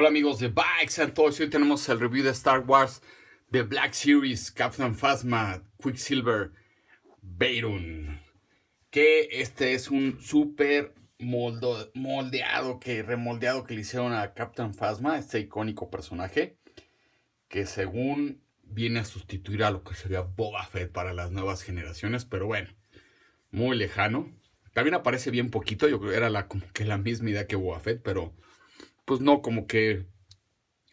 Hola amigos de Bikes and Toys, hoy tenemos el review de Star Wars The Black Series, Captain Phasma, Quicksilver, Beirun. Que este es un súper moldeado, que remoldeado que le hicieron a Captain Phasma, este icónico personaje. Que según viene a sustituir a lo que sería Boba Fett para las nuevas generaciones, pero bueno, muy lejano. También aparece bien poquito, yo creo que era la, como que la misma idea que Boba Fett, pero pues no, como que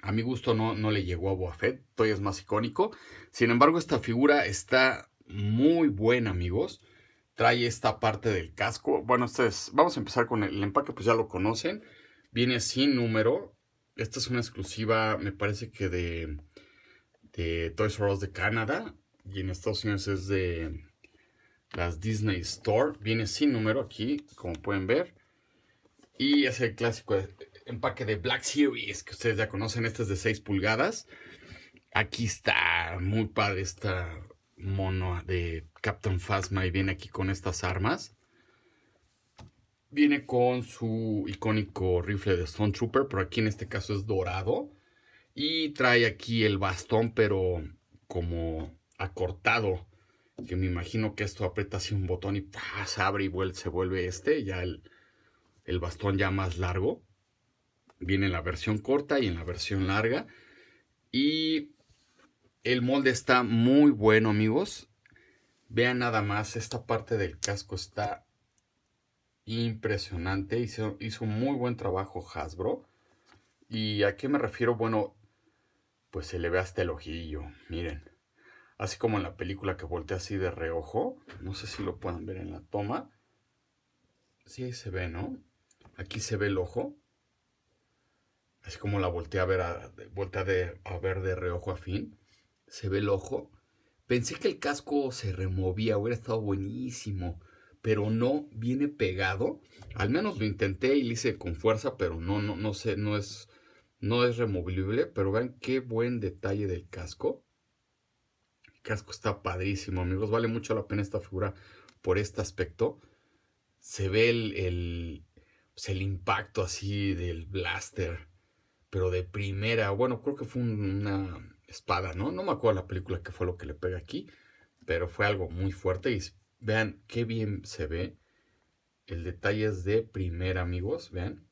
a mi gusto no, no le llegó a Fett. todavía es más icónico. Sin embargo, esta figura está muy buena, amigos. Trae esta parte del casco. Bueno, ustedes, vamos a empezar con el, empaque, pues ya lo conocen. Viene sin número. Esta es una exclusiva, me parece que de, de Toys R Us de Canadá. Y en Estados Unidos es de las Disney Store. Viene sin número aquí, como pueden ver. Y es el clásico empaque de Black Series, que ustedes ya conocen, este es de 6 pulgadas. Aquí está, muy padre esta mono de Captain Phasma y viene aquí con estas armas. Viene con su icónico rifle de Stone Trooper, pero aquí en este caso es dorado. Y trae aquí el bastón, pero como acortado. Que me imagino que esto aprieta así un botón y se abre y vuelve, se vuelve este. Ya el, el bastón ya más largo. Viene en la versión corta y en la versión larga. Y el molde está muy bueno, amigos. Vean nada más, esta parte del casco está impresionante. Hizo, hizo muy buen trabajo Hasbro. ¿Y a qué me refiero? Bueno, pues se le ve hasta el ojillo, miren. Así como en la película que volteé así de reojo. No sé si lo pueden ver en la toma. Sí, ahí se ve, ¿no? Aquí se ve el ojo así como la volteé a ver, de, a ver de reojo a fin. se ve el ojo. Pensé que el casco se removía, hubiera estado buenísimo, pero no viene pegado. Al menos lo intenté y lo hice con fuerza, pero no, no, no sé, no es, no es removible. Pero vean qué buen detalle del casco. El casco está padrísimo, amigos. Vale mucho la pena esta figura por este aspecto. Se ve el, el pues, impacto así del blaster pero de primera, bueno, creo que fue una espada, ¿no? No me acuerdo la película que fue lo que le pega aquí, pero fue algo muy fuerte y vean qué bien se ve. El detalle es de primera, amigos, vean.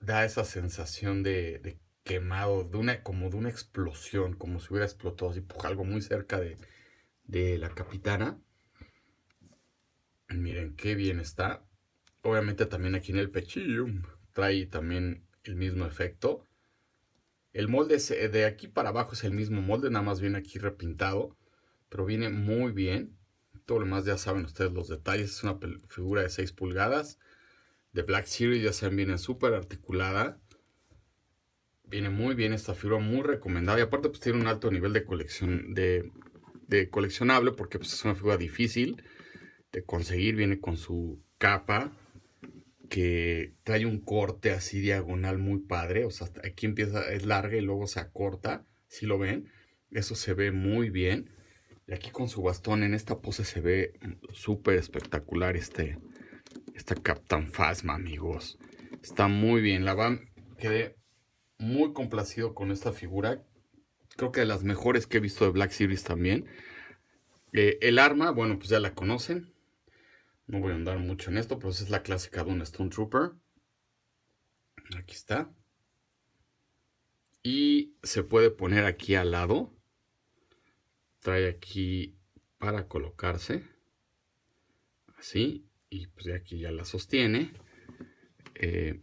Da esa sensación de, quemado, de una, como de una explosión, como si hubiera explotado así, pues, algo muy cerca de, de la capitana. Miren qué bien está. Obviamente también aquí en el pechillo trae también el mismo efecto. El molde de aquí para abajo es el mismo molde, nada más viene aquí repintado, pero viene muy bien. Todo lo más ya saben ustedes los detalles, es una figura de 6 pulgadas. De Black Series ya saben, viene súper articulada. Viene muy bien esta figura, muy recomendada. Y aparte pues tiene un alto nivel de colección, de, de coleccionable porque pues, es una figura difícil de conseguir. Viene con su capa, que trae un corte así diagonal muy padre. O sea, aquí empieza, es larga y luego se acorta. Si lo ven, eso se ve muy bien. Y aquí con su bastón en esta pose se ve súper espectacular este, esta Captain Phasma, amigos. Está muy bien. La van, quedé muy complacido con esta figura. Creo que de las mejores que he visto de Black Series también. Eh, el arma, bueno, pues ya la conocen. No voy a andar mucho en esto, pero es la clásica de un Stone Trooper. Aquí está. Y se puede poner aquí al lado. Trae aquí para colocarse. Así. Y pues aquí ya la sostiene. Eh,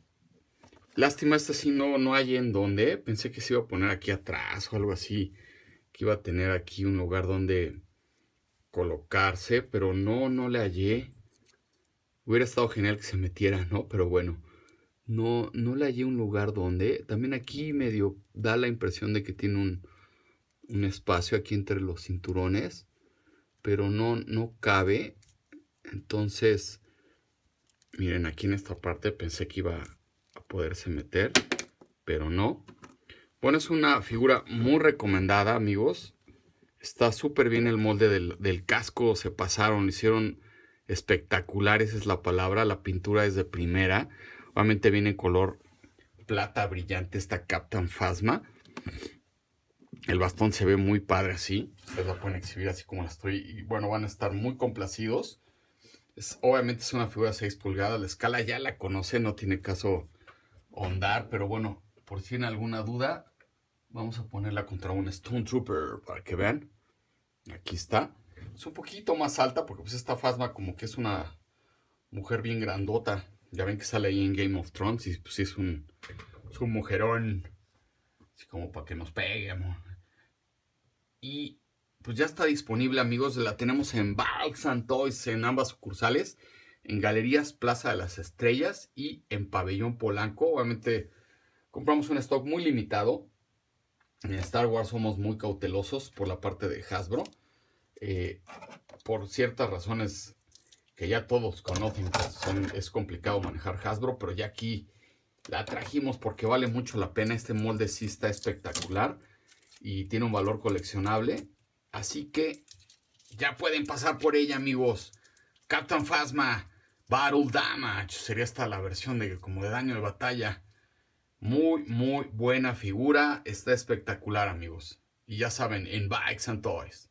lástima, esta sí no, no hay en donde. Pensé que se iba a poner aquí atrás o algo así. Que iba a tener aquí un lugar donde colocarse. Pero no, no le hallé. Hubiera estado genial que se metiera, ¿no? Pero bueno, no, no le hallé un lugar donde. También aquí medio da la impresión de que tiene un, un espacio aquí entre los cinturones, pero no, no cabe. Entonces, miren, aquí en esta parte pensé que iba a poderse meter, pero no. Bueno, es una figura muy recomendada, amigos. Está súper bien el molde del, del casco, se pasaron, hicieron espectacular, esa es la palabra, la pintura es de primera, obviamente viene en color plata brillante esta Captain Phasma, el bastón se ve muy padre así. Ustedes la pueden exhibir así como la estoy. Y bueno, van a estar muy complacidos. obviamente es una figura 6 pulgadas. La escala ya la conoce no tiene caso ondar. Pero bueno, por si tienen alguna duda, vamos a ponerla contra un Stone Trooper para que vean. Aquí está es un poquito más alta porque pues esta Fasma como que es una mujer bien grandota. Ya ven que sale ahí en Game of Thrones y pues es un, un mujerón. Así como para que nos pegue, Y pues ya está disponible, amigos. La tenemos en Bikes and Toys en ambas sucursales. En Galerías Plaza de las Estrellas y en Pabellón Polanco. Obviamente compramos un stock muy limitado. En Star Wars somos muy cautelosos por la parte de Hasbro. Eh, por ciertas razones que ya todos conocen, es complicado manejar Hasbro, pero ya aquí la trajimos porque vale mucho la pena. Este molde sí está espectacular y tiene un valor coleccionable. Así que ya pueden pasar por ella, amigos. Captain Phasma, Battle Damage. Sería esta la versión de como de daño de batalla. Muy, muy buena figura. Está espectacular, amigos. Y ya saben, en Bikes and Toys.